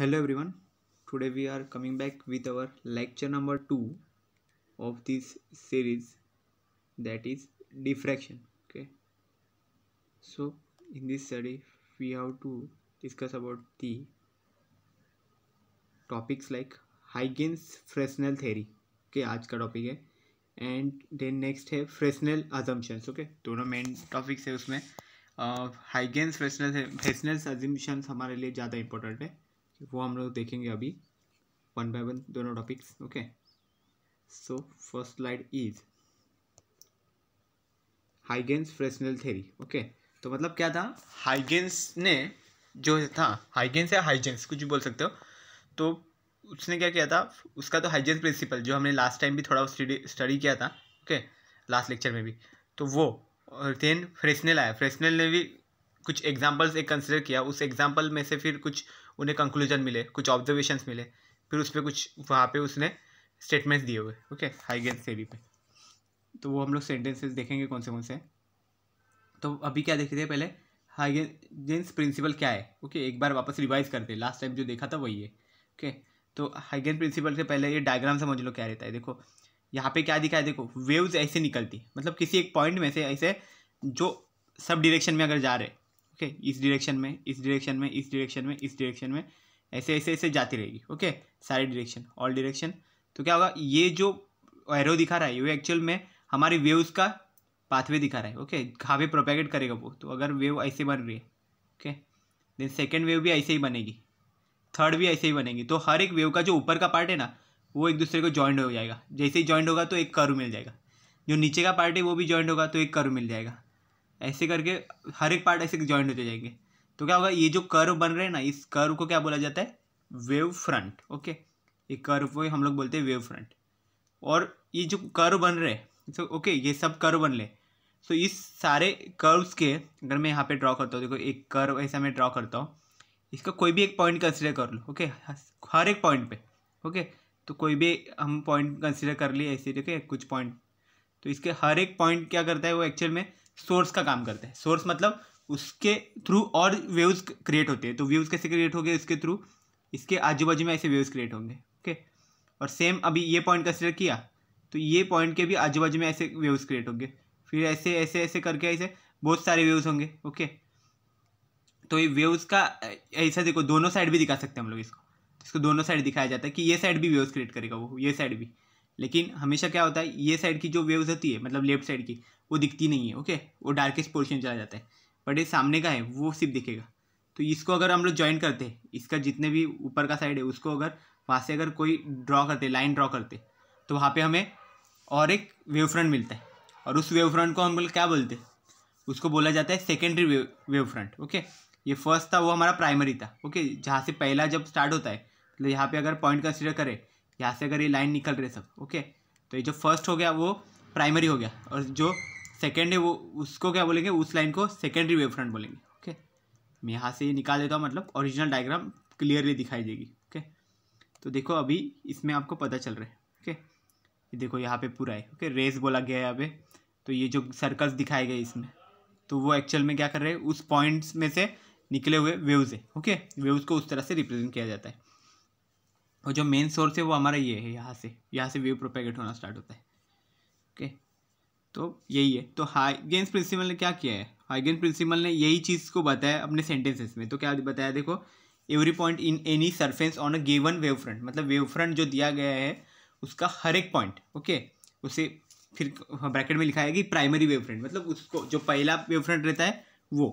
Hello everyone today we are coming back with our lecture number two of this series that is diffraction okay so in this study we have to discuss about the topics like Huygens Fresnel theory के आज का टॉपिक है and then next है Fresnel assumptions okay दोनों main topics है उसमें Huygens Fresnel Fresnel assumptions हमारे लिए ज़्यादा इंपॉर्टेंट है वो हम लोग देखेंगे अभी वन बाय वन दोनों topics okay so first slide is Huygens Fresnel theory okay तो मतलब क्या था हाइगेंस ने जो था हाइगेंस या हाइजेंस कुछ भी बोल सकते हो तो उसने क्या किया था उसका तो हाइजेंस प्रिंसिपल जो हमने लास्ट टाइम भी थोड़ा स्टडी किया था ओके लास्ट लेक्चर में भी तो वो और देन फ्रेशनल आया फ्रेशनल ने भी कुछ एग्जाम्पल्स एक कंसिडर किया उस एग्जाम्पल में से फिर कुछ उन्हें कंक्लूजन मिले कुछ ऑब्जर्वेशंस मिले फिर उस पर कुछ वहाँ पे उसने स्टेटमेंट्स दिए हुए ओके हाइगेंस थेरी पे तो वो हम लोग सेंटेंसेस देखेंगे कौन से कौन से तो अभी क्या देखते हैं पहले हाइगेंस प्रिंसिपल क्या है ओके एक बार वापस रिवाइज करते हैं लास्ट टाइम जो देखा था वही है ओके तो हाइगेंस प्रिंसिपल से पहले ये डायग्राम समझ लो क्या रहता है देखो यहाँ पे क्या दिखा है देखो वेव्स ऐसे निकलती मतलब किसी एक पॉइंट में से ऐसे जो सब डिरेक्शन में अगर जा रहे ओके इस डिरेक्शन में इस डिरेक्शन में इस डिरेक्शन में इस डिरेक्शन में ऐसे ऐसे ऐसे जाती रहेगी ओके सारे डिरेक्शन ऑल डिरेक्शन तो क्या होगा ये जो एरो दिखा रहा है ये एक्चुअल में हमारी वेव्स का पाथवे दिखा रहा है ओके हावे प्रोपेगेट करेगा वो तो अगर वेव ऐसे बन रही है ओके देन सेकेंड वेव भी ऐसे ही बनेगी थर्ड भी ऐसे ही बनेगी तो हर एक वेव का जो ऊपर का पार्ट है ना वो एक दूसरे को जॉइंट हो जाएगा जैसे ही जॉइंट होगा तो एक कर्व मिल जाएगा जो नीचे का पार्ट है वो भी ज्वाइंट होगा तो एक कर्व मिल जाएगा ऐसे करके हर एक पार्ट ऐसे ज्वाइंट होते जाएंगे तो क्या होगा ये जो कर्व बन रहे हैं ना इस कर्व को क्या बोला जाता है वेव फ्रंट ओके ये कर्व को हम लोग बोलते हैं वेव फ्रंट और ये जो कर्व बन रहे हैं तो ओके ये सब कर्व बन रहे सो इस सारे कर्व्स के अगर मैं यहाँ पे ड्रॉ करता हूँ देखो एक कर्व ऐसा मैं ड्रॉ करता हूँ इसका कोई भी एक पॉइंट कंसिडर कर लो ओके हर एक पॉइंट पे ओके तो कोई भी हम पॉइंट कंसिडर कर लिए ऐसे ठीक कुछ पॉइंट तो इसके हर एक पॉइंट क्या करता है वो एक्चुअल में सोर्स का काम करता है सोर्स मतलब उसके थ्रू और वेव्स क्रिएट होते हैं तो वेव्स कैसे क्रिएट हो गए इसके थ्रू इसके आजू बाजू में ऐसे वेव्स क्रिएट होंगे ओके और सेम अभी ये पॉइंट कंसिडर किया तो ये पॉइंट के भी आजू बाजू में ऐसे वेव्स क्रिएट होंगे फिर ऐसे ऐसे ऐसे करके ऐसे बहुत सारे वेव्स होंगे ओके तो ये वेव्स का ऐसा देखो दोनों साइड भी दिखा सकते हैं हम लोग इसको इसको दोनों साइड दिखाया जाता है कि ये साइड भी वेव्स क्रिएट करेगा वो ये साइड भी लेकिन हमेशा क्या होता है ये साइड की जो वेव्स होती है मतलब लेफ्ट साइड की वो दिखती नहीं है ओके वो डार्केस्ट पोर्शन चला जाता है बट ये सामने का है वो सिर्फ दिखेगा तो इसको अगर हम लोग ज्वाइन करते हैं इसका जितने भी ऊपर का साइड है उसको अगर वहाँ से अगर कोई ड्रॉ करते लाइन ड्रॉ करते तो वहाँ पर हमें और एक वेव फ्रंट मिलता है और उस वेव फ्रंट को हम लोग क्या बोलते हैं उसको बोला जाता है secondary wave wave front okay ये फर्स्ट था वो हमारा प्राइमरी था ओके जहाँ से पहला जब स्टार्ट होता है मतलब यहाँ पे अगर पॉइंट कंसिडर करें यहाँ से अगर ये लाइन निकल रही है सब ओके तो ये जो फर्स्ट हो गया वो प्राइमरी हो गया और जो सेकेंड है वो उसको क्या बोलेंगे उस लाइन को सेकेंडरी वेव फ्रंट बोलेंगे ओके मैं यहाँ से ये निकाल देता हूँ मतलब ओरिजिनल डायग्राम क्लियरली दिखाई देगी ओके तो देखो अभी इसमें आपको पता चल रहा है ओके देखो यहाँ पे पूरा है ओके रेस बोला गया है यहाँ पे तो ये जो सर्कल्स दिखाए गए इसमें तो वो एक्चुअल में क्या कर रहे हैं उस पॉइंट्स में से निकले हुए वेव्स है ओके वेव्स को उस तरह से रिप्रेजेंट किया जाता है और जो मेन सोर्स है वो हमारा ये है यहाँ से यहाँ से वेव प्रोपेगेट होना स्टार्ट होता है ओके तो यही है तो हाइगेंस प्रिंसिपल ने क्या किया है हाइगेंस प्रिंसिपल ने यही चीज़ को बताया अपने सेंटेंसेस में तो क्या बताया देखो every point in any surface on a given wave front मतलब वेव फ्रंट जो दिया गया है उसका हर एक पॉइंट ओके उसे फिर ब्रैकेट में लिखा है कि प्राइमरी वेव फ्रंट मतलब उसको जो पहला वेव फ्रंट रहता है वो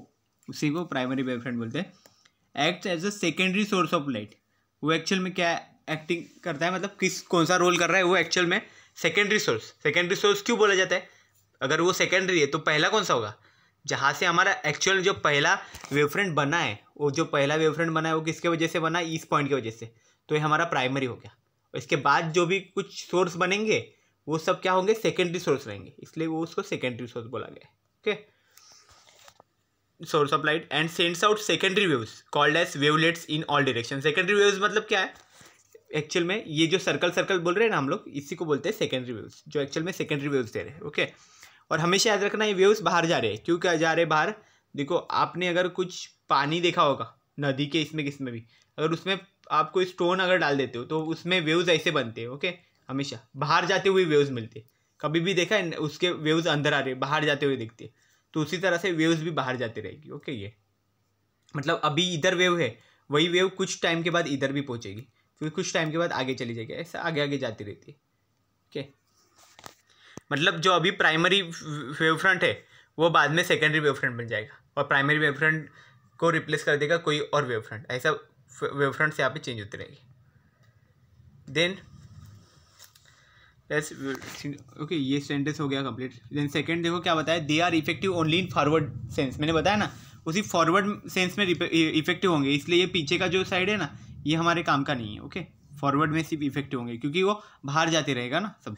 उसी को प्राइमरी वेव फ्रंट बोलते हैं act as a secondary source of light वो एक्चुअल में क्या एक्टिंग करता है मतलब किस कौन सा रोल कर रहा है वो एक्चुअल में सेकेंडरी सोर्स सेकेंडरी सोर्स क्यों बोला जाता है अगर वो सेकेंडरी है तो पहला कौन सा होगा जहाँ से हमारा एक्चुअल जो पहला वेवफ्रंट बना है वो जो पहला वेवफ्रंट बना है वो किसके वजह से बना है इस पॉइंट की वजह से तो ये हमारा प्राइमरी हो गया और इसके बाद जो भी कुछ सोर्स बनेंगे वो सब क्या होंगे सेकेंडरी सोर्स रहेंगे इसलिए वो उसको सेकेंडरी सोर्स बोला गया है okay source of light and sends out secondary waves called as wavelets in all direction secondary waves मतलब क्या है एक्चुअल में ये जो सर्कल सर्कल बोल रहे हैं ना हम लोग इसी को बोलते हैं सेकेंडरी वेव्स जो एक्चुअल में सेकेंडरी वेव्स दे रहे हैं ओके और हमेशा याद रखना ये वेव्स बाहर जा रहे हैं क्यों क्या जा रहे हैं बाहर देखो आपने अगर कुछ पानी देखा होगा नदी के इसमें किसमें भी अगर उसमें आप कोई स्टोन अगर डाल देते हो तो उसमें वेव्स ऐसे बनते हैं ओके हमेशा बाहर जाते हुए वेव्स मिलते कभी भी देखा है उसके वेव्स अंदर आ रहे बाहर जाते हुए दिखते तो उसी तरह से वेव्स भी बाहर जाती रहेगी ओके ये मतलब अभी इधर वेव है वही वेव कुछ टाइम के बाद इधर भी पहुँचेगी फिर कुछ टाइम के बाद आगे चली जाएगी ऐसा आगे आगे जाती रहती है ओके मतलब जो अभी प्राइमरी वेव फ्रंट है वो बाद में सेकेंडरी वेव फ्रंट बन जाएगा और प्राइमरी वेव फ्रंट को रिप्लेस कर देगा कोई और वेव फ्रंट ऐसा वेव फ्रंट से यहाँ पे चेंज होती रहेगी देन लेट्स ओके ये सेंटेंस हो गया कंप्लीट देन सेकेंड देखो क्या बताया they are effective only in forward sense मैंने बताया ना उसी फॉरवर्ड सेंस में इफेक्टिव होंगे इसलिए ये पीछे का जो साइड है ना ये हमारे काम का नहीं है ओके फॉरवर्ड में सिर्फ इफेक्टिव होंगे क्योंकि वो बाहर जाते रहेगा ना सब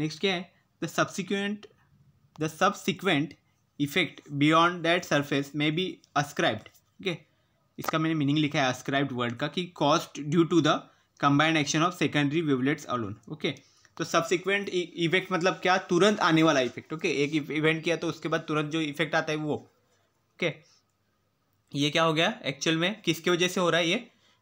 नेक्स्ट क्या है the subsequent the subsequent effect beyond that surface may be ascribed okay इसका मैंने मीनिंग लिखा है अस्क्राइब्ड वर्ड का कि caused due to the combined action of secondary wavelets alone okay तो सब्सिक्वेंट इफेक्ट e- मतलब क्या तुरंत आने वाला इफेक्ट ओके okay? एक इवेंट किया तो उसके बाद तुरंत जो इफेक्ट आता है वो ओके okay? ये क्या हो गया एक्चुअल में किसके वजह से हो रहा है ये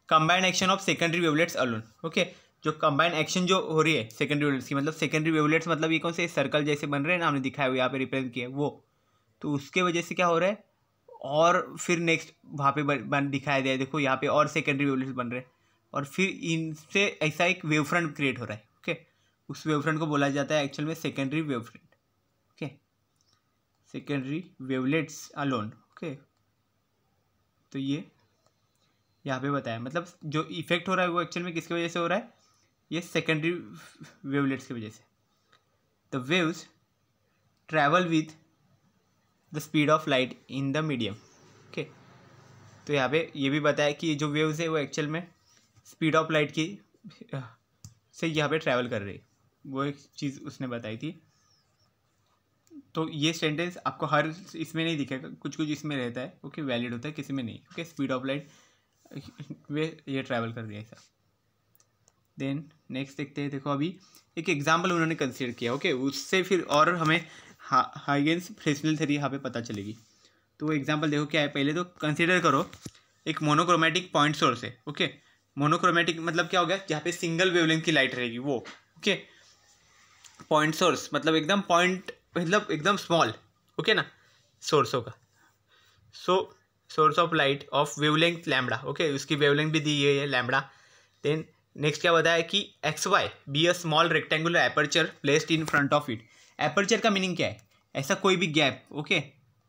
combined action of secondary wavelets alone okay जो कंबाइंड एक्शन जो हो रही है सेकेंडरी वेवलेट्स की मतलब सेकेंडरी वेवलेट्स मतलब ये कौन से सर्कल जैसे बन रहे हैं ना हमने दिखाया हुआ यहाँ पे रिप्रेजेंट किया वो तो उसके वजह से क्या हो रहा है और फिर नेक्स्ट वहाँ पे बन दिखाया गया देखो यहाँ पे और सेकेंडरी वेवलेट्स बन रहे हैं और फिर इनसे ऐसा एक वेव फ्रंट क्रिएट हो रहा है ओके उस वेव फ्रंट को बोला जाता है एक्चुअल में secondary wave front okay secondary wavelets alone okay तो ये यहाँ पे बताया मतलब जो इफेक्ट हो रहा है वो एक्चुअल में किसकी वजह से हो रहा है ये सेकेंडरी वेवलेट्स की वजह से the waves travel with the speed of light in the medium okay तो यहाँ पे ये भी बताया कि जो वेव्स है वो एक्चुअल में स्पीड ऑफ लाइट की से यहाँ पे ट्रैवल कर रही वो एक चीज़ उसने बताई थी तो ये सेंटेंस आपको हर इसमें नहीं दिखेगा कुछ कुछ इसमें रहता है ओके वैलिड होता है किसी में नहीं ओके स्पीड ऑफ लाइट वे ये ट्रैवल कर दिया ऐसा देन नेक्स्ट देखते हैं देखो अभी एक एग्जाम्पल उन्होंने कंसिडर किया ओके okay, उससे फिर और हमें हाइगेंस फ्रेशनल थे यहाँ पे पता चलेगी तो वो एग्जाम्पल देखो क्या है पहले तो कंसिडर करो एक मोनोक्रोमेटिक पॉइंट सोर्स है ओके मोनोक्रोमेटिक मतलब क्या हो गया जहाँ पे सिंगल वेवलेंथ की लाइट रहेगी वो ओके पॉइंट सोर्स मतलब एकदम पॉइंट मतलब एकदम स्मॉल ओके ना सोर्सों का so source of light of wavelength lambda okay उसकी वेवलेंथ भी दी गई है लैमड़ा देन नेक्स्ट क्या बताया कि X Y be a small rectangular aperture placed in front of it aperture का मीनिंग क्या है ऐसा कोई भी गैप ओके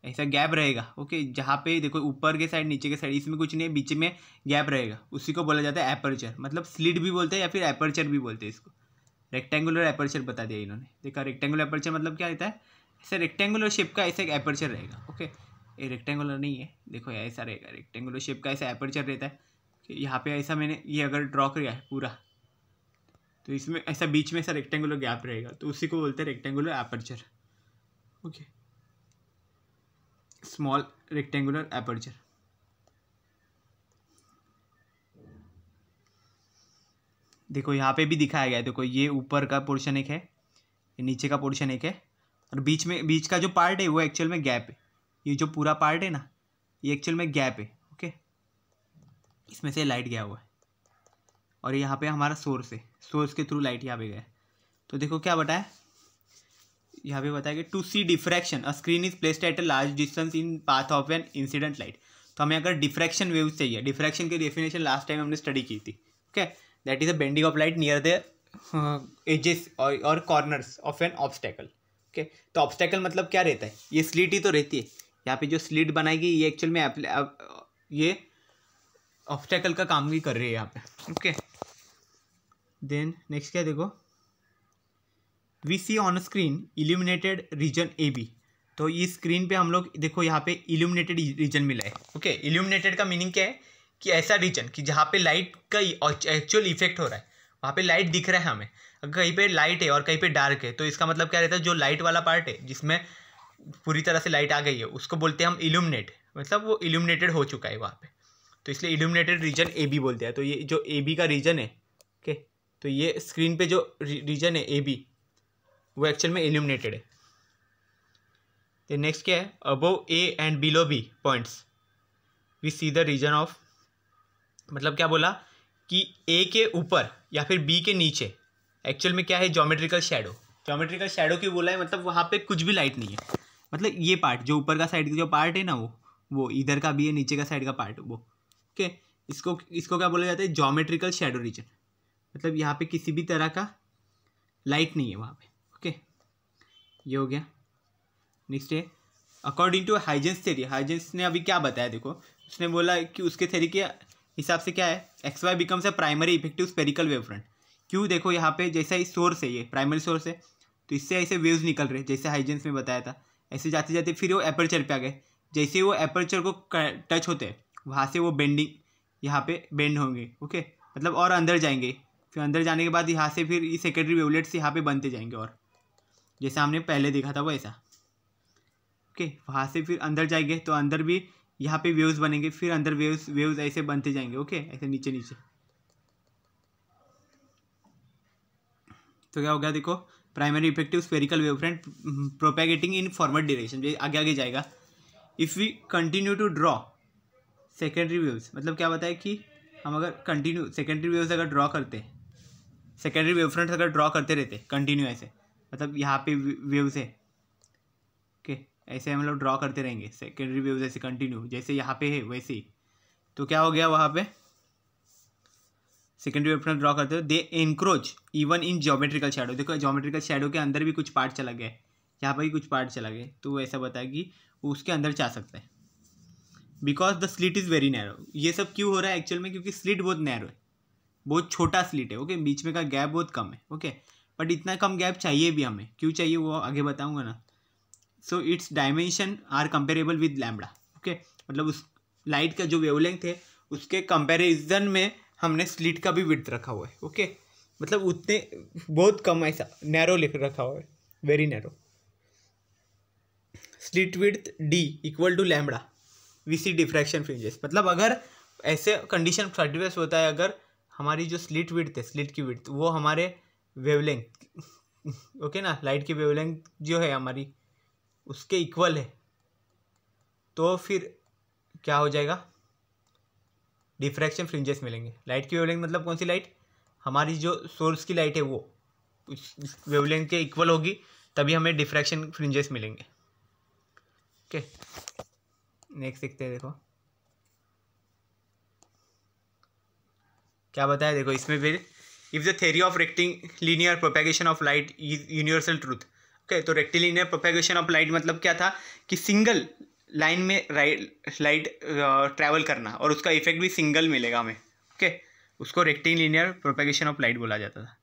ऐसा गैप रहेगा ओके जहाँ पे देखो ऊपर के साइड नीचे के साइड इसमें कुछ नहीं है बीच में गैप रहेगा उसी को बोला जाता है एपर्चर मतलब स्लिट भी बोलते हैं या फिर एपर्चर भी बोलते हैं इसको रेक्टेंगुलर एपर्चर बता दिया इन्होंने देखा रेक्टेंगुलर एपर्चर मतलब क्या रहता है ऐसे रेक्टेंगुलर शेप का ऐसे एक एपर्चर रहेगा ओके ये रेक्टेंगुलर नहीं है देखो ऐसा रहेगा रेक्टेंगुलर शेप का ऐसा एपर्चर रहता है यहाँ पे ऐसा मैंने ये अगर ड्रॉ किया है पूरा तो इसमें ऐसा बीच में ऐसा रेक्टेंगुलर गैप रहेगा तो उसी को बोलते हैं rectangular aperture okay small rectangular aperture देखो यहाँ पे भी दिखाया गया है देखो ये ऊपर का पोर्शन एक है ये नीचे का पोर्शन एक है और बीच में बीच का जो पार्ट है वो एक्चुअल में गैप है ये जो पूरा पार्ट है ना ये एक्चुअल में गैप है ओके इसमें से लाइट गया हुआ है और यहाँ पे हमारा सोर्स है सोर्स के थ्रू लाइट यहाँ पे गया तो देखो क्या बताया यहाँ पे बताया कि to see diffraction a screen is placed at a large distance in path of an incident light तो हमें अगर डिफ्रैक्शन वेव चाहिए डिफ्रैक्शन की डेफिनेशन लास्ट टाइम हमने स्टडी की थी okay okay? That is a bending of light near the edges और corners of an obstacle okay तो ऑब्स्टेकल मतलब क्या रहता है ये स्लिट ही तो रहती है यहाँ पे जो स्लिट बनाएगी ये एक्चुअल में ये ऑब्स्टेकल का काम भी कर रही है यहाँ पे ओके देन नेक्स्ट क्या देखो we see on screen illuminated region A B तो इस स्क्रीन पे हम लोग देखो यहाँ पे इल्यूमिनेटेड रीजन मिला है ओके okay, इल्यूमिनेटेड का मीनिंग क्या है कि ऐसा रीजन कि जहाँ पे लाइट का एक्चुअल इफेक्ट हो रहा है वहाँ पे लाइट दिख रहा है हमें अगर कहीं पे लाइट है और कहीं पे डार्क है तो इसका मतलब क्या रहता है जो लाइट वाला पार्ट है जिसमें पूरी तरह से लाइट आ गई है उसको बोलते हैं हम इल्यूमिनेट मतलब वो इल्यूमिनेटेड हो चुका है वहाँ पे तो इसलिए इल्यूमिनेटेड रीजन ए बी बोलते हैं तो ये जो ए बी का रीजन है ओके तो ये स्क्रीन पे जो रीजन है ए बी वो एक्चुअल में इल्यूमिनेटेड है तो नेक्स्ट क्या है above A and below B points we see the region of मतलब क्या बोला कि ए के ऊपर या फिर बी के नीचे एक्चुअल में क्या है जोमेट्रिकल शेडो जोमेट्रिकल शेडो क्यों बोला है मतलब वहाँ पे कुछ भी लाइट नहीं है मतलब ये पार्ट जो ऊपर का साइड का जो पार्ट है ना वो वो इधर का भी है नीचे का साइड का पार्ट वो ओके इसको इसको क्या बोला जाता है जोमेट्रिकल शेडो रीजन मतलब यहाँ पे किसी भी तरह का लाइट नहीं है वहाँ पे ओके ये हो गया नेक्स्ट है according to Huygens theory Huygens ने अभी क्या बताया देखो उसने बोला कि उसके थेरी के हिसाब से क्या है X Y becomes a primary effective spherical wave front क्यों देखो यहाँ पे जैसा ही सोर्स है ये प्राइमरी सोर्स है तो इससे ऐसे वेव्स निकल रहे जैसे हाइजेंस में बताया था ऐसे जाते जाते फिर वो एपर्चर पे आ गए जैसे वो एपर्चर को टच होते हैं वहाँ से वो बेंडिंग यहाँ पे बेंड होंगे ओके मतलब और अंदर जाएंगे फिर अंदर जाने के बाद यहाँ से फिर ये सेकेंडरी वेवलेट्स यहाँ पे बनते जाएंगे और जैसा हमने पहले देखा था वैसा ओके वहाँ से फिर अंदर जाएंगे तो अंदर भी यहाँ पे वेव्स बनेंगे फिर अंदर वेव्स वेव्स ऐसे बनते जाएंगे ओके ऐसे नीचे नीचे तो क्या हो गया देखो primary effective spherical wave front propagating in forward direction आगे आगे जाएगा if we continue to draw secondary waves मतलब क्या बताया कि हम अगर कंटिन्यू सेकेंडरी वेव्स अगर ड्रॉ करते सेकेंडरी वेव फ्रंट अगर ड्रॉ करते रहते कंटिन्यू ऐसे मतलब यहाँ पे वेव्स है ओके okay. ऐसे हम लोग ड्रॉ करते रहेंगे सेकेंडरी वेव जैसे कंटिन्यू जैसे यहाँ पे है वैसे ही तो क्या हो गया वहाँ पे सेकेंडरी वेव ड्रॉ करते हो they encroach even in geometrical shadow देखो जोमेट्रिकल शेडो के अंदर भी कुछ पार्ट चला गया है यहाँ पर भी कुछ पार्ट चला गया तो ऐसा बताया कि उसके अंदर जा सकता है because the slit is very narrow ये सब क्यों हो रहा है एक्चुअल में क्योंकि स्लिट बहुत नैरो है बहुत छोटा स्लिट है ओके बीच में का गैप बहुत कम है ओके बट इतना कम गैप चाहिए भी हमें क्यों चाहिए वो आगे बताऊँगा ना so its dimension are comparable with lambda okay मतलब उस लाइट का जो वेवलेंथ है उसके कंपेरिजन में हमने स्लिट का भी विथ रखा हुआ है ओके मतलब उतने बहुत कम ऐसा नैरो लिख रखा हुआ है very narrow slit width D equal to lambda we see diffraction fringes मतलब अगर ऐसे कंडीशन सर्टिफेस होता है अगर हमारी जो स्लिट विथ है स्लिट की विथ वो हमारे वेवलेंथ ओके ना लाइट की वेवलेंथ जो है हमारी उसके इक्वल है तो फिर क्या हो जाएगा डिफ्रैक्शन फ्रिंजेस मिलेंगे लाइट की वेवलेंथ मतलब कौन सी लाइट हमारी जो सोर्स की लाइट है वो उस वेवलेंथ के इक्वल होगी तभी हमें डिफ्रैक्शन फ्रिंजेस मिलेंगे ओके नेक्स्ट देखते हैं देखो क्या बताया देखो इसमें फिर if the theory of rectilinear propagation of light is universal truth okay तो रेक्टिलिनियर प्रोपेगेशन ऑफ लाइट मतलब क्या था कि सिंगल लाइन में लाइट ट्रैवल uh, करना और उसका इफेक्ट भी सिंगल मिलेगा हमें ओके okay? उसको रेक्टिलिनियर प्रोपेगेशन ऑफ लाइट बोला जाता था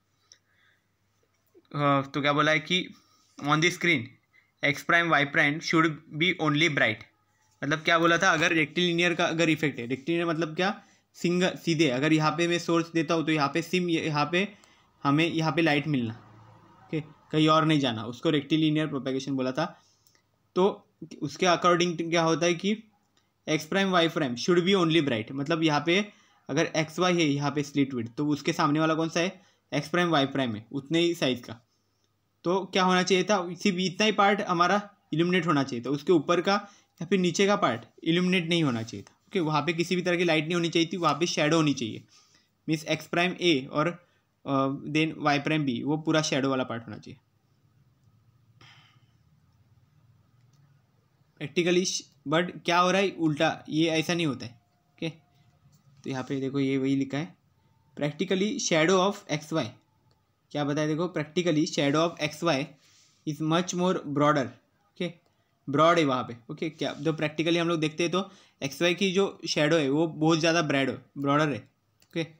uh, तो क्या बोला है कि on the screen X prime Y prime should be only bright मतलब क्या बोला था अगर रेक्टिलिनियर का अगर इफेक्ट है रेक्टिलिनियर मतलब क्या सिंगल सीधे अगर यहाँ पे मैं सोर्स देता हूँ तो यहाँ पे सिम यहाँ पे हमें यहाँ पे लाइट मिलना ओके okay? कहीं और नहीं जाना उसको रेक्टिलीनियर प्रोपेगेशन बोला था तो उसके अकॉर्डिंग क्या होता है कि X prime Y prime should be only bright मतलब यहाँ पे अगर एक्स वाई है यहाँ पे स्लिट विड तो उसके सामने वाला कौन सा है एक्स प्राइम वाई प्राइम है उतने ही साइज़ का तो क्या होना चाहिए था सिर्फ इतना ही पार्ट हमारा इल्यूमिनेट होना चाहिए था उसके ऊपर का या फिर नीचे का पार्ट इल्यूमिनेट नहीं होना चाहिए था ओके okay, वहाँ पे किसी भी तरह की लाइट नहीं होनी चाहिए थी वहाँ पे शेडो होनी चाहिए मीन्स एक्स प्राइम ए और देन वाई प्राइम बी वो पूरा शेडो वाला पार्ट होना चाहिए प्रैक्टिकली बट क्या हो रहा है उल्टा ये ऐसा नहीं होता है ओके तो यहाँ पे देखो ये वही लिखा है practically shadow of X Y क्या बताए देखो practically shadow of X Y is much more broader okay broad है वहाँ पे ओके okay, क्या जो प्रैक्टिकली हम लोग देखते हैं तो एक्स वाई की जो शेडो है वो बहुत ज़्यादा ब्रैड ब्रॉडर है okay okay?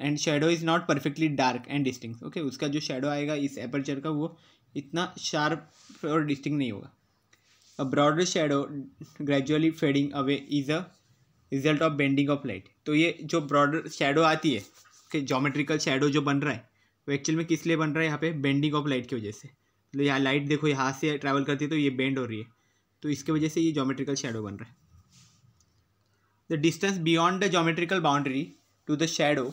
And shadow is not perfectly dark and distinct okay उसका जो शेडो आएगा इस एपर्चर का वो इतना शार्प और डिस्टिंग नहीं होगा a broader shadow gradually fading away is a result of bending of light तो ये जो ब्रॉडर शेडो आती है कि जोमेट्रिकल शेडो जो बन रहा है वो एक्चुअल में किस लिए बन रहा है यहाँ पे बेंडिंग ऑफ लाइट की वजह से मतलब यहाँ लाइट देखो यहाँ से ट्रैवल करती है तो ये बेंड हो रही है तो इसके वजह से ये जोमेट्रिकल शेडो बन रहा है the distance beyond the geometrical boundary to the shadow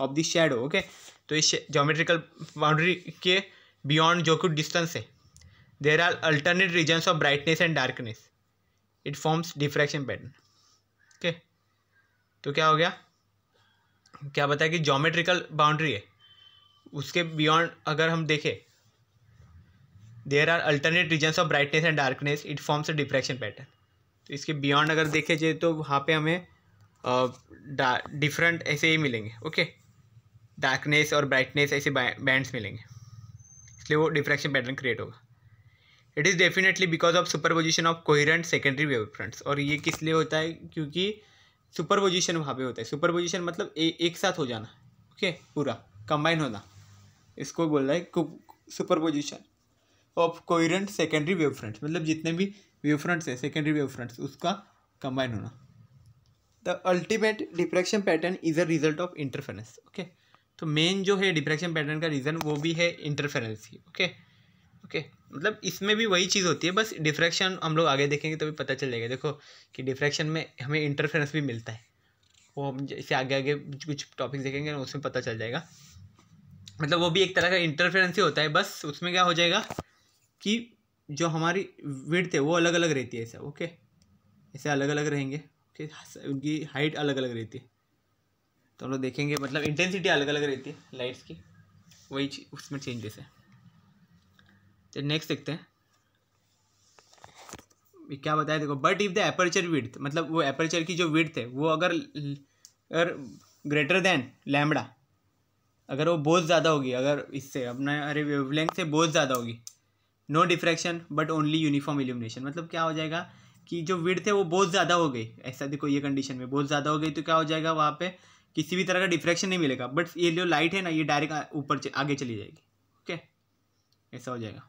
of this shadow okay तो इस जोमेट्रिकल बाउंड्री के बियॉन्ड जो कि डिस्टेंस है there are alternate regions of brightness and darkness it forms diffraction pattern okay तो क्या हो गया क्या बताया कि जोमेट्रिकल बाउंड्री है उसके बियॉन्ड अगर हम देखें there are alternate regions of brightness and darkness it forms a diffraction pattern तो इसके बियॉन्ड अगर देखे जाए तो वहाँ पे हमें डिफरेंट ऐसे ही मिलेंगे ओके okay? डार्कनेस और ब्राइटनेस ऐसे बैंड्स मिलेंगे इसलिए वो डिफ्रैक्शन पैटर्न क्रिएट होगा it is definitely because of superposition of coherent secondary wave fronts और ये किस लिए होता है क्योंकि सुपरपोजिशन वहाँ पे होता है सुपरपोजिशन मतलब ए, एक साथ हो जाना ओके okay? पूरा कंबाइन होना इसको बोल रहा है superposition of coherent secondary wave fronts मतलब जितने भी वेव फ्रंट्स है सेकेंडरी वेव फ्रंट्स उसका कंबाइन होना the ultimate diffraction pattern is a result of interference okay तो मेन जो है डिप्रेशन पैटर्न का रीज़न वो भी है इंटरफेरेंस ही ओके ओके मतलब इसमें भी वही चीज़ होती है बस डिफ्रैक्शन हम लोग आगे देखेंगे तो भी पता चल जाएगा देखो कि डिफ्रैक्शन में हमें इंटरफेरेंस भी मिलता है वो हम जैसे आगे आगे कुछ टॉपिक्स देखेंगे ना उसमें पता चल जाएगा मतलब वो भी एक तरह का इंटरफेरेंस ही होता है बस उसमें क्या हो जाएगा कि जो हमारी विड है वो अलग अलग रहती है ऐसा ओके ऐसे अलग अलग रहेंगे ओके उनकी हाइट अलग अलग रहती है तो हम लोग देखेंगे मतलब इंटेंसिटी अलग अलग रहती है लाइट्स की वही उसमें चेंजेस है तो नेक्स्ट देखते हैं क्या बताया देखो but if the aperture width मतलब वो एपर्चर की जो विड्थ है वो अगर अगर ग्रेटर देन लैमड़ा अगर वो बहुत ज़्यादा होगी अगर इससे अपना अरे वेवलेंथ से बहुत ज़्यादा होगी no diffraction but only uniform illumination मतलब क्या हो जाएगा कि जो विड्थ है वो बहुत ज़्यादा हो गई ऐसा देखो ये कंडीशन में बहुत ज़्यादा हो गई तो क्या हो जाएगा वहाँ पे किसी भी तरह का डिफ्रैक्शन नहीं मिलेगा बट ये जो लाइट है ना ये डायरेक्ट ऊपर आगे चली जाएगी ओके ऐसा हो जाएगा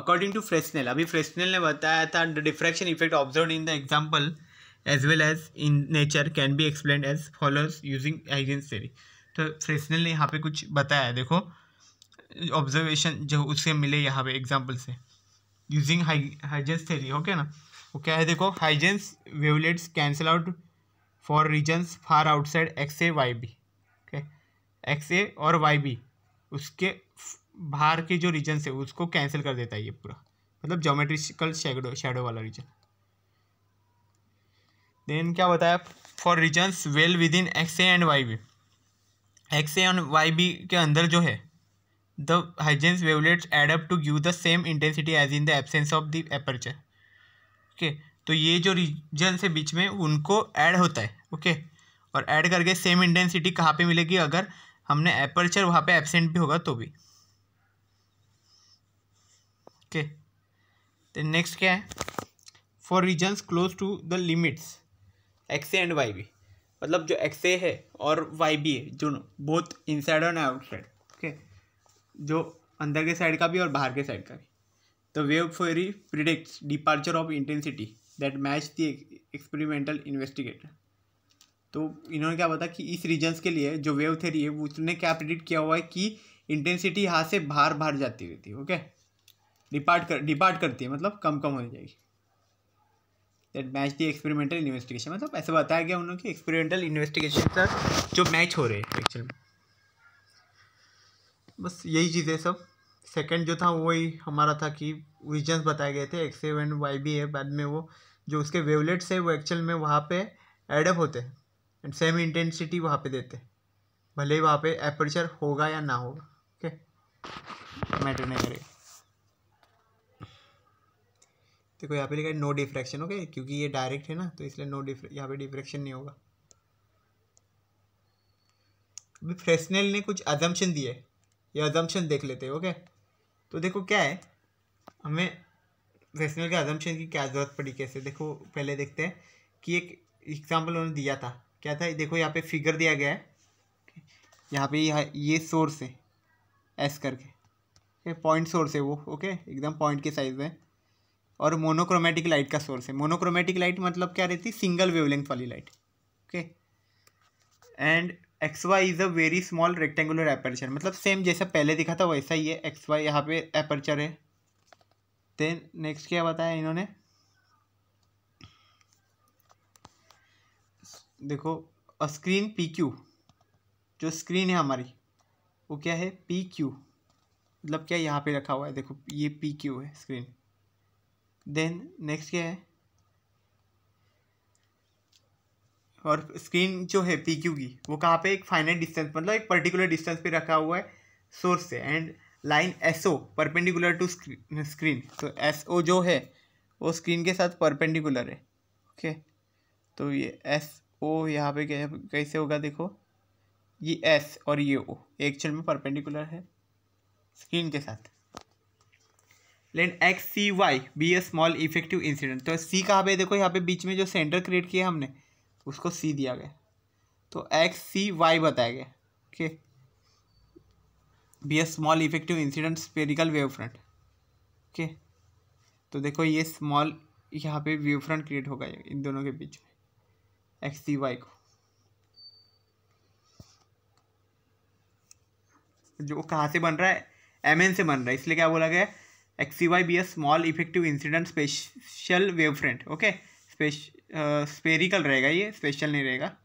अकॉर्डिंग टू फ्रेशनल अभी फ्रेशनल ने बताया था diffraction effect observe in the example as well as in nature can be explain as followers using Huygens theory तो फ्रेशनल ने यहाँ पे कुछ बताया है देखो ऑब्जर्वेशन जो उससे मिले यहाँ पे एग्जाम्पल से यूजिंग हाइजेंस थेरी ओके ना वो क्या है देखो Huygens wavelets cancel out for regions far outside X A Y B okay X A और वाई बी उसके बाहर के जो रीजन है उसको कैंसिल कर देता है ये पूरा मतलब जोमेट्रिकल शेडो शेडो वाला रीजन देन क्या बताया for regions well within X A and Y B X A and Y B के अंदर जो है the Huygens wavelets add up to give the same intensity as in the absence of the aperture okay तो ये जो reason से बीच में उनको ऐड होता है ओके और ऐड करके सेम इंटेंसिटी कहाँ पे मिलेगी अगर हमने एपर्चर वहाँ पे एबसेंट भी होगा तो भी ओके तो नेक्स्ट क्या है for regions close to the limits X A and Y B मतलब जो एक्स ए है और वाई बी है जो बोथ इनसाइड और आउटसाइड ओके जो अंदर के साइड का भी और बाहर के साइड का भी तो wave theory predict departure of intensity that match the experimental investigator तो इन्होंने क्या बताया कि इस रीजन्स के लिए जो वेव थेरी है उसने क्या प्रिडिक्ट किया हुआ है कि इंटेंसिटी यहाँ से बाहर बाहर जाती रहती है ओके डिपार्ट कर डिपार्ट करती है मतलब कम कम हो जाएगी that match the experimental investigation मतलब ऐसे बताया गया उन्होंने कि एक्सपेरिमेंटल इन्वेस्टिगेशन सर जो मैच हो रहे हैं एक्चुअल में बस यही चीज़ है सब सेकेंड जो था वही हमारा था कि विजन्स बताए गए थे एक्स एव एंड वाई बी है बाद में वो जो उसके वेवलेट्स है वो एक्चुअल में वहाँ पे एडअप होते हैं एंड सेम इंटेंसिटी वहाँ पे देते भले ही वहाँ पे एपर्चर होगा या ना होगा ओके मैटर नहीं करेगा देखो यहाँ पे लिखा है नो डिफ्रैक्शन ओके क्योंकि ये डायरेक्ट है ना तो इसलिए नो डिफ्रे यहाँ पे डिफ्रैक्शन नहीं होगा अभी फ्रेस्नेल ने कुछ अजम्पन दिए ये अजम्पन देख लेते हैं ओके तो देखो क्या है हमें रेशनल के अजम्पन की क्या ज़रूरत पड़ी कैसे देखो पहले देखते हैं कि एक एग्जाम्पल उन्होंने दिया था क्या था देखो यहाँ पे फिगर दिया गया है यहाँ पे यह ये सोर्स है एस करके पॉइंट सोर्स है वो ओके एकदम पॉइंट के साइज में और मोनोक्रोमेटिक लाइट का सोर्स है मोनोक्रोमेटिक लाइट मतलब क्या रहती है सिंगल वेवलेंथ वाली light okay and X Y is a very small rectangular aperture मतलब सेम जैसा पहले दिखा था वैसा ही है एक्स वाई यहाँ पे एपर्चर है देन नेक्स्ट क्या बताया इन्होंने देखो स्क्रीन पी क्यू जो स्क्रीन है हमारी वो क्या है पी क्यू मतलब क्या यहाँ पे रखा हुआ है देखो ये पी क्यू है स्क्रीन देन नेक्स्ट क्या है और स्क्रीन जो है पी क्यू की वो कहाँ पे एक फाइनेट डिस्टेंस मतलब एक पर्टिकुलर डिस्टेंस पे रखा हुआ है सोर्स से and line S O perpendicular to screen तो एस ओ जो है वो स्क्रीन के साथ परपेंडिकुलर है ओके तो ये एस ओ यहाँ पे कैसे होगा देखो ये एस और ये ओ एक चल में परपेंडिकुलर है स्क्रीन के साथ let X C Y B a small effective incident तो सी कहाँ पे देखो यहाँ पे बीच में जो सेंटर क्रिएट किया हमने उसको सी दिया गया तो एक्स सी वाई बताया गया okay okay? Be a small effective incident spherical wave front okay तो देखो ये स्मॉल यहाँ पे वेव फ्रंट क्रिएट होगा इन दोनों के बीच में एक्स सी वाई को जो कहाँ से बन रहा है एम एन से बन रहा है इसलिए क्या बोला गया X C Y B a small effective incident special wave front okay स्पेश स्पेरिकल रहेगा ये स्पेशल नहीं रहेगा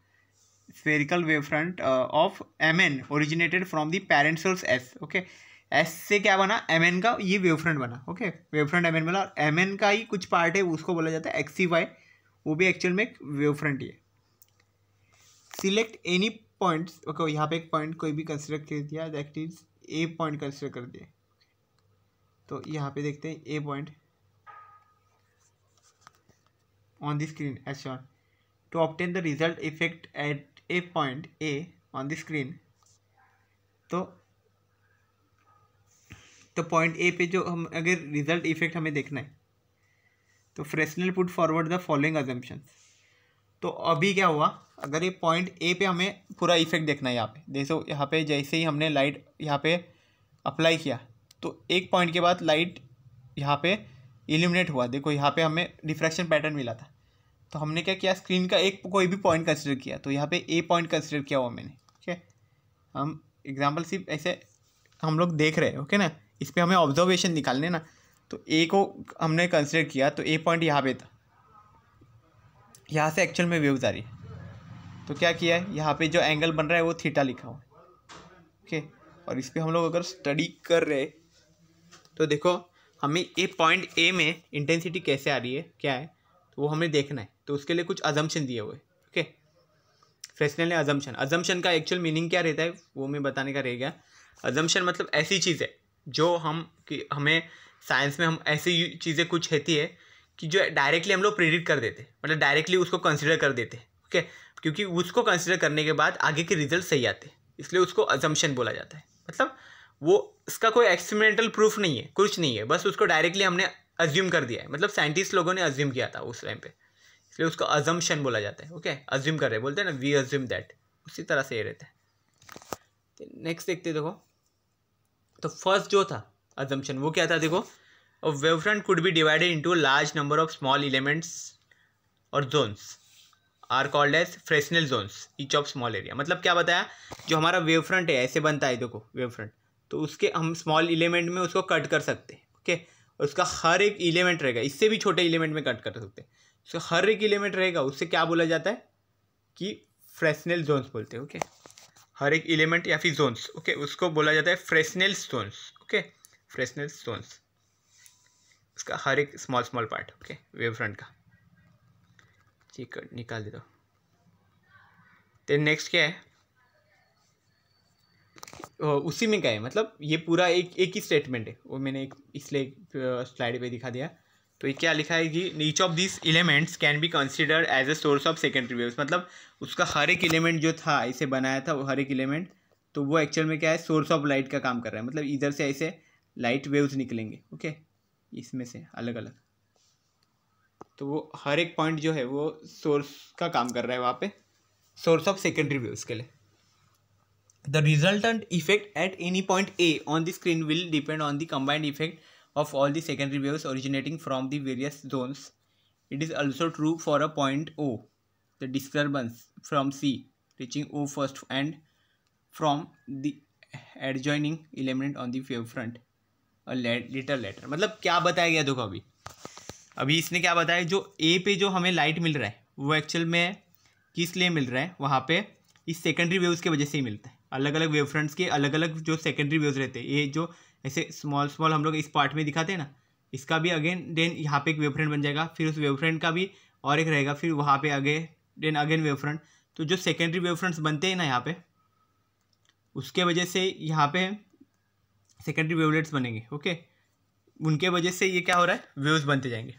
spherical wave front of M N originated from the parent source S okay S से क्या बना एम एन का ये वेव फ्रंट बना okay wave front M N बना और एम एन का ही कुछ पार्ट है उसको बोला जाता है एक्सी वाई वो भी एक्चुअल में एक वेव फ्रंट ही है सिलेक्ट एनी पॉइंट्स ओके यहाँ पे एक पॉइंट कोई भी कंसिडर कर दिया that is a point consider कर दिए तो यहाँ पे देखते हैं a point on the screen S shown to obtain the result effect at a point a on the screen तो तो पॉइंट ए पे जो हम अगर रिजल्ट इफेक्ट हमें देखना है तो Fresnel put forward the following assumptions तो अभी क्या हुआ अगर ये पॉइंट ए पे हमें पूरा इफेक्ट देखना है यहाँ पे जैसे यहाँ पे जैसे ही हमने लाइट यहाँ पे अप्लाई किया तो एक पॉइंट के बाद लाइट यहाँ पे इल्यूमिनेट हुआ देखो यहाँ पे हमें डिफ्रैक्शन पैटर्न मिला था तो हमने क्या किया स्क्रीन का एक कोई भी पॉइंट कंसिडर किया तो यहाँ पे ए पॉइंट कंसिडर किया हुआ मैंने ठीक है हम एग्जाम्पल सिर्फ ऐसे हम लोग देख रहे हैं ओके ना इस पर हमें ऑब्जर्वेशन निकालने ना तो ए को हमने कंसिडर किया तो ए पॉइंट यहाँ पे था यहाँ से एक्चुअल में व्यूज आ रही है तो क्या किया है यहाँ पे जो एंगल बन रहा है वो थीटा लिखा हुआ है ओके और इस पर हम लोग अगर स्टडी कर रहे तो देखो हमें ए पॉइंट ए में इंटेंसिटी कैसे आ रही है क्या है तो वो हमें देखना है तो उसके लिए कुछ अजम्पन दिए हुए ओके फ्रेशनल ने अजम्पन अजम्पन का एक्चुअल मीनिंग क्या रहता है वो मैं बताने का रह गया अजम्पन मतलब ऐसी चीज़ है जो हम कि हमें साइंस में हम ऐसी चीज़ें कुछ रहती है कि जो डायरेक्टली हम लोग प्रेरित कर देते मतलब डायरेक्टली उसको कंसिडर कर देते ओके क्योंकि उसको कंसिडर करने के बाद आगे के रिजल्ट सही आते इसलिए उसको अजम्पन बोला जाता है मतलब वो इसका कोई एक्सपेरिमेंटल प्रूफ नहीं है कुछ नहीं है बस उसको डायरेक्टली हमने अज्यूम कर दिया है मतलब साइंटिस्ट लोगों ने अज्यूम किया था उस टाइम पे इसलिए उसको अजम्पन बोला जाता है ओके अज्यूम कर रहे हैं बोलते हैं ना वी अज्यूम दैट उसी तरह से ये रहता है नेक्स्ट तो देखते देखो तो फर्स्ट जो था अजम्पन वो क्या था देखो wave front could be divided into large number of small elements और zones are called as Fresnel zones each of small area मतलब क्या बताया जो हमारा वेव फ्रंट है ऐसे बनता है देखो वेव फ्रंट तो उसके हम स्मॉल एलिमेंट में उसको कट कर सकते हैं ओके उसका हर एक एलिमेंट रहेगा इससे भी छोटे एलिमेंट में कट कर सकते हैं so, हर एक एलिमेंट रहेगा उससे क्या बोला जाता है कि फ्रेशनेल जोन्स बोलते हैं ओके हर एक एलिमेंट या फिर जोन्स ओके उसको बोला जाता है Fresnel zones okay Fresnel zones उसका हर एक small small part okay wave front का ठीक है निकाल दे दो देन नेक्स्ट क्या है उसी में क्या है मतलब ये पूरा एक एक ही स्टेटमेंट है वो मैंने एक इसलिए स्लाइड पे दिखा दिया तो ये क्या लिखा है कि each of this elements can be consider as a source of secondary waves मतलब उसका हर एक एलिमेंट जो था इसे बनाया था वो हर एक एलिमेंट तो वो एक्चुअल में क्या है सोर्स ऑफ लाइट का काम कर रहा है मतलब इधर से ऐसे लाइट वेव्स निकलेंगे ओके इसमें से अलग अलग तो वो हर एक पॉइंट जो है वो सोर्स का काम कर रहा है वहाँ पे सोर्स ऑफ सेकेंडरी वेव्स के लिए the resultant effect at any point A on the screen will depend on the combined effect of all the secondary waves originating from the various zones. It is also true for a point O, the disturbance from C reaching O first and from the adjoining element on the wave front a little later. मतलब क्या बताया गया देखो अभी अभी इसने क्या बताया जो A पे जो हमें light मिल रहा है वो एक्चुअल में किस लिए मिल रहा है वहाँ पे इस सेकेंडरी वेव्स के वजह से ही मिलता है अलग अलग वेव फ्रंट्स के अलग अलग जो सेकेंडरी वेव्स रहते हैं ये जो ऐसे स्मॉल स्मॉल हम लोग इस पार्ट में दिखाते हैं ना इसका भी अगेन देन यहाँ पे एक वेव फ्रंट बन जाएगा फिर उस वेव फ्रंट का भी और एक रहेगा फिर वहाँ पे आगे देन अगेन वेव फ्रंट तो जो सेकेंडरी वेव फ्रंट्स बनते हैं ना यहाँ पे उसके वजह से यहाँ पे सेकेंडरी वेवलेट्स बनेंगे ओके उनके वजह से ये क्या हो रहा है वेव्स बनते जाएंगे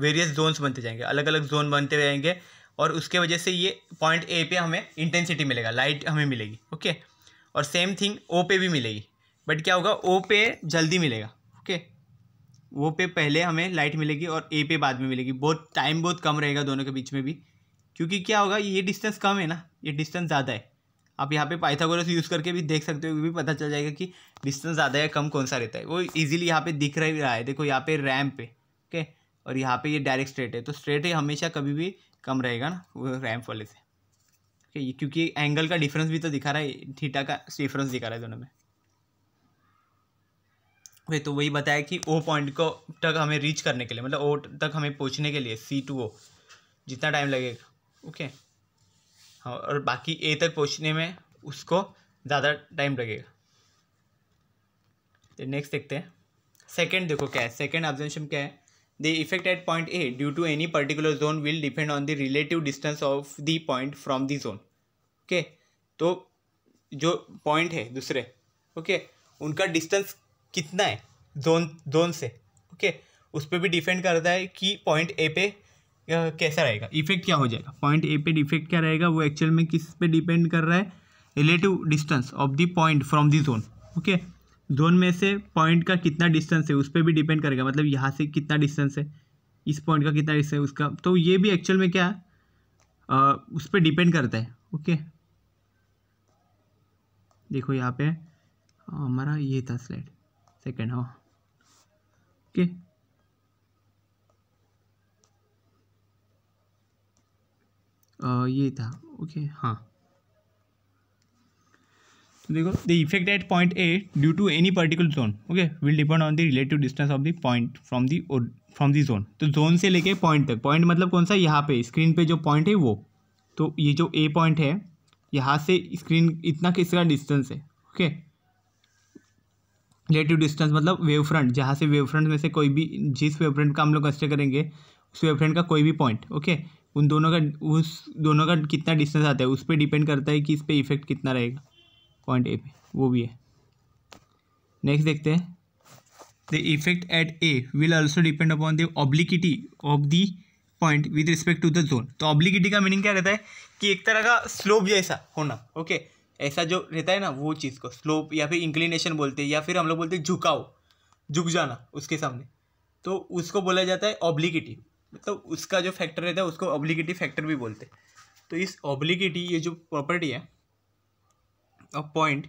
वेरियस जोन्स बनते जाएंगे अलग अलग जोन बनते जाएंगे और उसके वजह से ये पॉइंट ए पे हमें इंटेंसिटी मिलेगा लाइट हमें मिलेगी ओके और सेम थिंग ओ पे भी मिलेगी बट क्या होगा ओ पे जल्दी मिलेगा ओके वो पे पहले हमें लाइट मिलेगी और ए पे बाद में मिलेगी बहुत टाइम बहुत कम रहेगा दोनों के बीच में भी क्योंकि क्या होगा ये डिस्टेंस कम है ना ये डिस्टेंस ज़्यादा है आप यहाँ पे पाइथागोरस यूज़ करके भी देख सकते हो भी पता चल जाएगा कि डिस्टेंस ज़्यादा है कम कौन सा रहता है वो इजीली यहाँ पे दिख रहा है देखो यहाँ पे रैम पे ओके और यहाँ पे ये डायरेक्ट स्ट्रेट है तो स्ट्रेट ही हमेशा कभी भी कम रहेगा ना वो रैम्प वाले से ओके क्योंकि एंगल का डिफरेंस भी तो दिखा रहा है थीटा का डिफरेंस दिखा रहा है दोनों में वे तो वही बताया कि ओ पॉइंट को तक हमें रीच करने के लिए मतलब ओ तक हमें पहुंचने के लिए सी टू ओ जितना टाइम लगेगा ओके हाँ और बाकी ए तक पहुंचने में उसको ज़्यादा टाइम लगेगा तो नेक्स्ट देखते हैं सेकेंड देखो क्या है सेकेंड ऑब्जर्वेशन क्या है the effect at point A due to any particular zone will depend on the relative distance of the point from the zone okay तो जो पॉइंट है दूसरे ओके okay, उनका डिस्टेंस कितना है जोन जोन से ओके उस पर भी डिपेंड करता है कि पॉइंट ए पे कैसा रहेगा इफेक्ट क्या हो जाएगा पॉइंट ए पे डिफेक्ट क्या रहेगा वो एक्चुअल में किस पे डिपेंड कर रहा है relative distance of the point from the zone okay zone में से पॉइंट का कितना डिस्टेंस है उस पर भी डिपेंड करेगा मतलब यहाँ से कितना डिस्टेंस है इस पॉइंट का कितना डिस्टेंस है उसका तो ये भी एक्चुअल में क्या आ, उस पर डिपेंड करता है ओके देखो यहाँ पे हमारा ये था स्लाइड सेकेंड हाँ ओके ये था ओके हाँ तो देखो the effect at point A due to any particular zone okay will depend on the relative distance of the point from the from the zone तो जोन से लेके पॉइंट तक पॉइंट मतलब कौन सा यहाँ पे स्क्रीन पे जो पॉइंट है वो तो ये जो ए पॉइंट है यहाँ से स्क्रीन इतना किसका डिस्टेंस है ओके okay? रिलेटिव डिस्टेंस मतलब वेव फ्रंट जहाँ से वेव फ्रंट में से कोई भी जिस वेव फ्रंट का हम लोग कंसिडर करेंगे उस वेव फ्रंट का कोई भी पॉइंट ओके उन दोनों का उस दोनों का कितना डिस्टेंस आता है उस पर डिपेंड करता है कि इस पर इफेक्ट कितना रहेगा पॉइंट ए पे वो भी है नेक्स्ट देखते हैं the effect at A will also depend upon the obliquity of the point with respect to the zone तो ऑब्लिकिटी का मीनिंग क्या रहता है कि एक तरह का स्लोप जैसा होना ओके okay? ऐसा जो रहता है ना वो चीज़ को स्लोप या फिर इंक्लिनेशन बोलते हैं या फिर हम लोग बोलते हैं झुकाओ झुक जाना उसके सामने तो उसको बोला जाता है ऑब्लिगिटी मतलब उसका जो फैक्टर रहता है उसको ऑब्लिगिटी फैक्टर भी बोलते हैं तो इस ऑब्लिकिटी ये जो प्रॉपर्टी है a point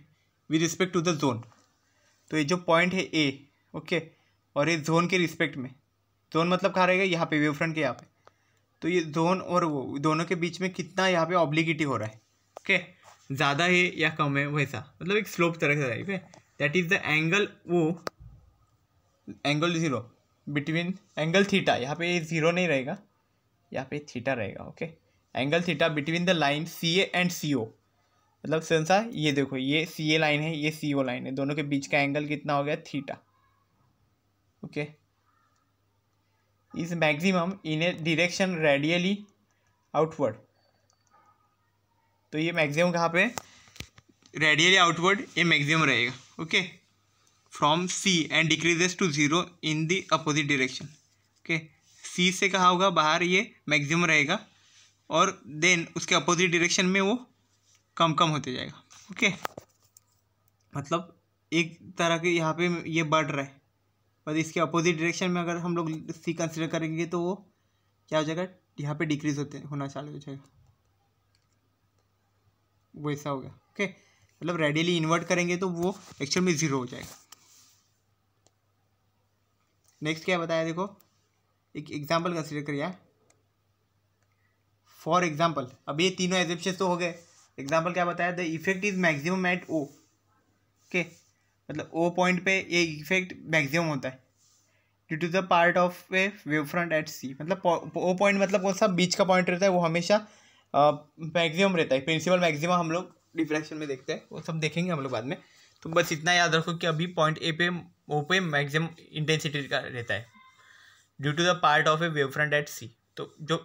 with respect to the zone तो ये जो पॉइंट है ए ओके और ये जोन के रिस्पेक्ट में जोन मतलब कहाँ रहेगा यहाँ पे वेव फ्रंट के यहाँ पे तो ये जोन और वो दोनों के बीच में कितना यहाँ पे ऑब्लिकिटी हो रहा है ओके okay? ज़्यादा है या कम है वैसा मतलब एक स्लोप तरह से राइट है दैट इज़ द एंगल वो angle zero between angle theta यहाँ पे ज़ीरो नहीं रहेगा यहाँ पे थीटा रहेगा okay angle theta between the line C A and C O मतलब सेंसा ये देखो ये सी ए लाइन है ये सी ओ लाइन है दोनों के बीच का एंगल कितना हो गया theta okay is maximum in a direction radially outward तो ये मैक्सिमम कहाँ पे रेडियली आउटवर्ड ये मैक्सिमम रहेगा okay from C and decreases to zero in the opposite direction okay C से कहा होगा बाहर ये मैक्सिमम रहेगा और देन उसके अपोजिट डायरेक्शन में वो कम कम होते जाएगा ओके okay? मतलब एक तरह के यहाँ पे ये बढ़ रहा है पर इसके अपोजिट डायरेक्शन में अगर हम लोग सी कंसिडर करेंगे तो वो क्या हो जाएगा यहाँ पे डिक्रीज होते होना चालू हो जाएगा वैसा हो गया ओके मतलब रेडियली इन्वर्ट करेंगे तो वो एक्चुअल में ज़ीरो हो जाएगा नेक्स्ट क्या बताया देखो एक एग्जाम्पल कंसिडर करिए फॉर एग्जाम्पल अब ये तीनों एग्जिप्शन तो हो गए एग्जाम्पल क्या बताया the effect is maximum at O okay मतलब ओ पॉइंट पे ये इफेक्ट मैक्सिमम होता है due to the part of a wave front at C मतलब ओ पॉइंट मतलब कौन सा बीच का पॉइंट रहता है वो हमेशा मैक्सिमम रहता है प्रिंसिपल मैक्सिमम हम लोग डिफ्रैक्शन में देखते हैं वो सब देखेंगे हम लोग बाद में तो बस इतना याद रखो कि अभी पॉइंट ए पे ओ पे मैक्सिमम इंटेंसिटी का रहता है due to the part of a wave front at C तो जो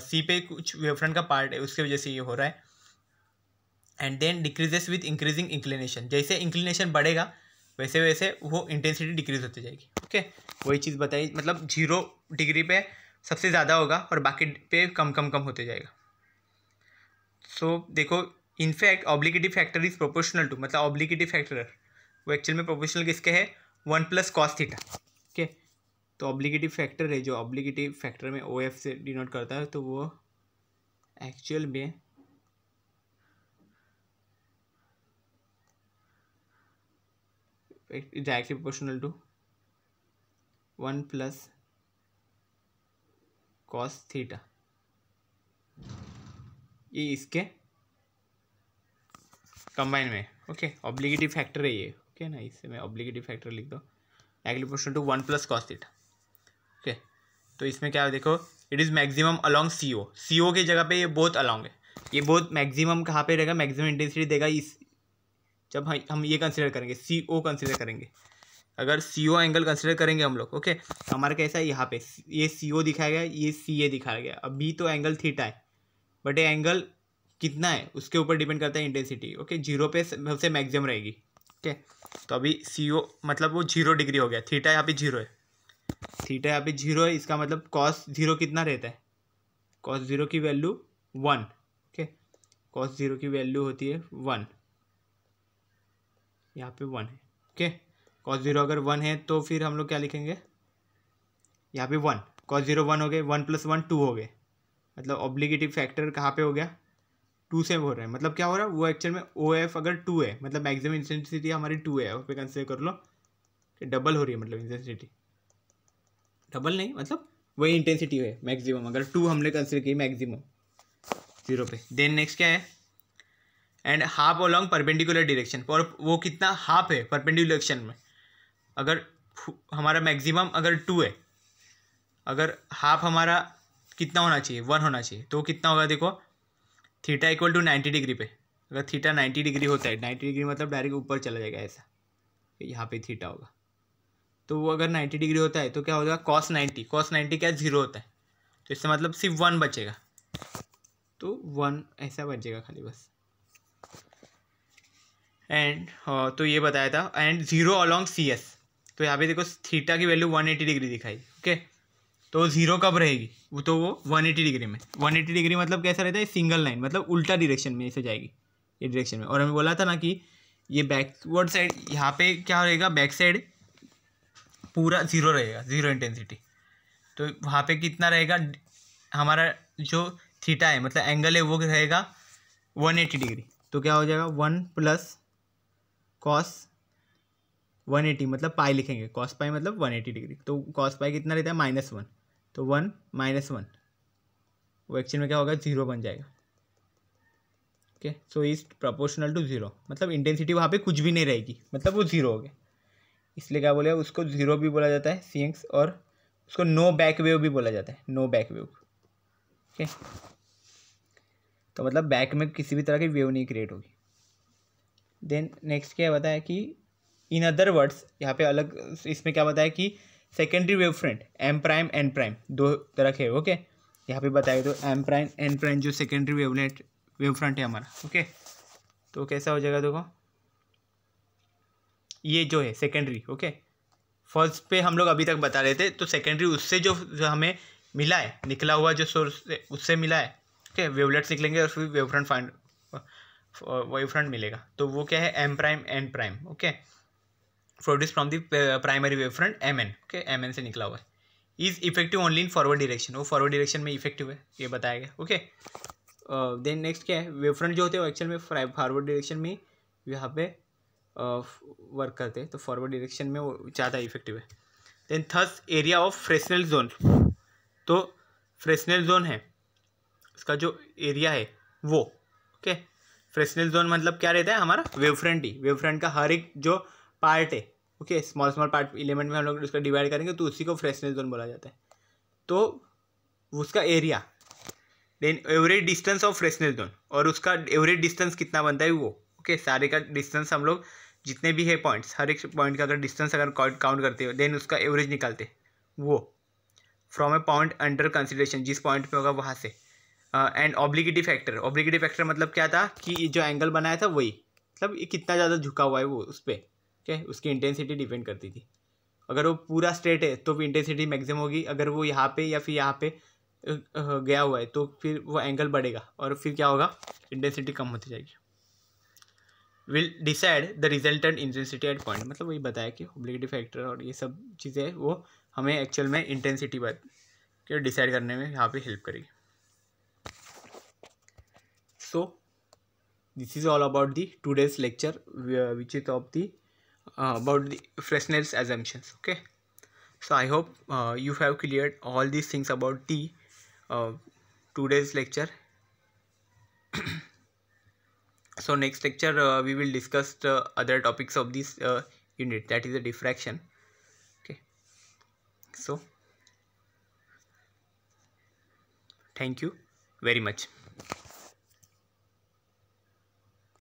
सी पे कुछ वेव फ्रंट का पार्ट है उसकी वजह से ये हो रहा है and then decreases with increasing inclination जैसे इंक्लिनेशन बढ़ेगा वैसे वैसे वो इंटेंसिटी डिक्रीज होती जाएगी ओके वही चीज़ बताई मतलब जीरो डिग्री पे सबसे ज़्यादा होगा और बाकी पे कम कम कम होते जाएगा सो so, देखो in fact obliquity factor is proportional to मतलब ऑब्लिकेटिव फैक्टर वो एक्चुअल में प्रोपोर्शनल किसके है वन प्लस कॉस थीटा ठीक है तो ऑब्लिकेटिव फैक्टर है जो ऑब्लिकेटिव फैक्टर में ओ एफ से डिनोट करता है तो वो एक्चुअल में directly proportional to one plus cos theta ये इसके कंबाइन में ओके ऑब्लिगेटिव फैक्टर है ये ओके ना इससे मैं ऑब्लिगेटिव फैक्टर लिख दो नेगेटिव पोर्शन to one plus cos theta okay तो इसमें क्या है देखो it is maximum along C O C O के जगह पे ये बहुत अलोंग है ये बहुत मैक्सिमम कहाँ पे रहेगा मैक्सिमम इंटेंसिटी देगा इस जब हम हम ये कंसिडर करेंगे सी ओ कंसिडर करेंगे अगर सी ओ एंगल कंसिडर करेंगे हम लोग ओके हमारा कैसा है यहाँ पे ये सी ओ दिखाया गया ये सी ए दिखाया गया अभी तो एंगल थीटा है बट ये एंगल कितना है उसके ऊपर डिपेंड करता है इंटेंसिटी ओके जीरो पे सबसे मैक्सिमम रहेगी ठीक है तो अभी सी ओ मतलब वो जीरो डिग्री हो गया थीटा यहाँ पे जीरो है थीटा यहाँ पे जीरो है इसका मतलब कॉस जीरो कितना रहता है कॉस जीरो की value one okay cos zero की वैल्यू होती है वन यहाँ पे वन है ओके कॉस जीरो अगर वन है तो फिर हम लोग क्या लिखेंगे यहाँ पे वन कॉस जीरो वन हो गए वन प्लस वन टू हो गए मतलब ऑब्लिगेटिव फैक्टर कहाँ पे हो गया टू से हो रहा है मतलब क्या हो रहा है वो एक्चुअल में ओ एफ अगर टू है मतलब मैक्सिमम इंटेंसिटी हमारी टू है उस पर कंसिडर कर लो कि डबल हो रही है मतलब इंटेंसिटी डबल नहीं मतलब वही इंटेंसिटी है मैक्सिमम अगर टू हमने कंसिडर की मैक्सिमम जीरो पे देन नेक्स्ट क्या है and half along perpendicular direction और वो कितना हाफ है परपेंडिकुलर डिरेक्शन में अगर हमारा मैक्सिमम अगर टू है अगर हाफ हमारा कितना होना चाहिए वन होना चाहिए तो कितना होगा देखो theta equal to ninety degree पे अगर थीटा नाइन्टी डिग्री होता है नाइन्टी डिग्री मतलब डायरेक्ट ऊपर चला जाएगा ऐसा यहाँ पे थीटा होगा तो वो अगर नाइन्टी डिग्री होता है तो क्या होगा कॉस नाइन्टी कॉस नाइन्टी क्या जीरो होता है तो इससे मतलब सिर्फ वन बचेगा तो वन ऐसा बचेगा खाली बस एंड हाँ, तो ये बताया था and zero along C S तो यहाँ पे देखो थीटा की value one eighty degree okay ओके okay? तो जीरो कब रहेगी वो तो वो वन एटी डिग्री में वन एटी डिग्री मतलब कैसा रहता है सिंगल लाइन मतलब उल्टा डिरेक्शन में इसे जाएगी ये डिरेक्शन में और हमें बोला था ना कि ये बैकवर्ड साइड यहाँ पे क्या रहेगा बैक साइड पूरा ज़ीरो रहेगा ज़ीरो इंटेंसिटी तो वहाँ पे कितना रहेगा हमारा जो थीटा है मतलब एंगल है वो रहेगा वन एटी डिग्री तो क्या हो जाएगा one plus cos one eighty मतलब पाई लिखेंगे कॉस पाई मतलब वन एटी डिग्री तो कॉस पाई कितना रहता है माइनस वन तो वन माइनस वन वो एक्चुअल में क्या होगा ज़ीरो बन जाएगा okay so is proportional to zero मतलब इंटेंसिटी वहाँ पे कुछ भी नहीं रहेगी मतलब वो ज़ीरो हो गया इसलिए क्या बोले उसको ज़ीरो भी बोला जाता है सीएंक्स और उसको नो बैक वेव भी बोला जाता है नो बैक वेव ओके तो मतलब बैक में किसी भी तरह की वेव नहीं क्रिएट होगी देन नेक्स्ट क्या बताया कि इन अदर वर्ड्स यहाँ पे अलग इसमें क्या बताया कि secondary wave front M prime N prime दो तरह के ओके यहाँ पे बताए तो एम प्राइम एन प्राइम जो सेकेंडरी वेवलेट वेव फ्रंट है हमारा ओके तो कैसा हो जाएगा देखो ये जो है सेकेंडरी ओके फर्स्ट पे हम लोग अभी तक बता रहे थे तो सेकेंडरी उससे जो, जो हमें मिला है निकला हुआ जो सोर्स उससे मिला है ओके वेवलेट्स निकलेंगे और फिर wave front find wave front मिलेगा तो वो क्या है M prime N prime okay produce from the primary wave front M N okay M N से निकला हुआ है is effective only in forward direction वो फॉरवर्ड डिरेक्शन में इफेक्टिव है ये बताया गया ओके देन नेक्स्ट क्या है वेव फ्रंट जो होते हैं वो एक्चुअल में फॉरवर्ड डिरेक्शन में यहाँ पे वर्क uh, करते हैं तो फॉरवर्ड डिरेक्शन में वो ज़्यादा इफेक्टिव है देन थर्स एरिया ऑफ फ्रेशनल जोन तो फ्रेशनल जोन है इसका जो एरिया है वो ओके फ्रेशनल जोन मतलब क्या रहता है हमारा वेव फ्रंट ही वेव फ्रंट का हर एक जो पार्ट है okay small small part element में हम लोग उसका डिवाइड करेंगे तो उसी को फ्रेशनेस जोन बोला जाता है तो उसका area then average distance of Fresnel zone और उसका एवरेज डिस्टेंस कितना बनता है वो ओके okay, सारे का डिस्टेंस हम लोग जितने भी है पॉइंट्स हर एक पॉइंट का अगर डिस्टेंस अगर काउंट करते हो देन उसका एवरेज निकालते वो from a point under consideration जिस पॉइंट पे होगा वहाँ से and obliquity factor obliquity factor मतलब क्या था कि जो एंगल बनाया था वही मतलब ये कितना ज़्यादा झुका हुआ है वो उस पर ठीक है उसकी इंटेंसिटी डिपेंड करती थी अगर वो पूरा स्ट्रेट है तो इंटेंसिटी मैक्सिमम होगी अगर वो यहाँ पे या फिर यहाँ पे गया हुआ है तो फिर वो एंगल बढ़ेगा और फिर क्या होगा इंटेंसिटी कम होती जाएगी will decide the resultant intensity at point मतलब वही बताया कि होबिलिटी फैक्टर और ये सब चीज़ें वो हमें एक्चुअल में इंटेंसिटी के डिसाइड करने में यहाँ पे हेल्प करेगी so this is all about the two days lecture which is of the uh, about the Fresnel's assumptions okay so I hope uh, you have cleared all these things about T uh, today's lecture so next lecture uh, we will discuss the other topics of this uh, unit that is the diffraction okay so thank you very much